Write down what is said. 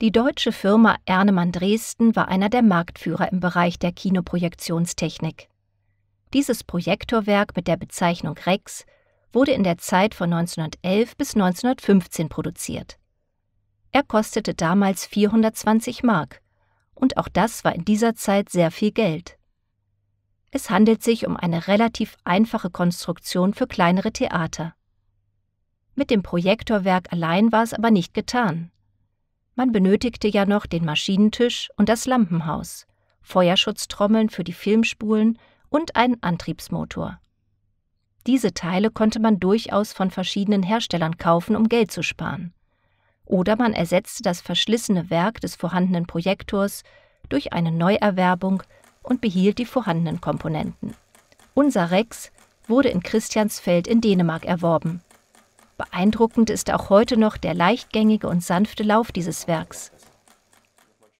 Die deutsche Firma Ernemann Dresden war einer der Marktführer im Bereich der Kinoprojektionstechnik. Dieses Projektorwerk mit der Bezeichnung Rex wurde in der Zeit von 1911 bis 1915 produziert. Er kostete damals 420 Mark, und auch das war in dieser Zeit sehr viel Geld. Es handelt sich um eine relativ einfache Konstruktion für kleinere Theater. Mit dem Projektorwerk allein war es aber nicht getan. Man benötigte ja noch den Maschinentisch und das Lampenhaus, Feuerschutztrommeln für die Filmspulen und einen Antriebsmotor. Diese Teile konnte man durchaus von verschiedenen Herstellern kaufen, um Geld zu sparen. Oder man ersetzte das verschlissene Werk des vorhandenen Projektors durch eine Neuerwerbung und behielt die vorhandenen Komponenten. Unser Rex wurde in Christiansfeld in Dänemark erworben Beeindruckend ist auch heute noch der leichtgängige und sanfte Lauf dieses Werks.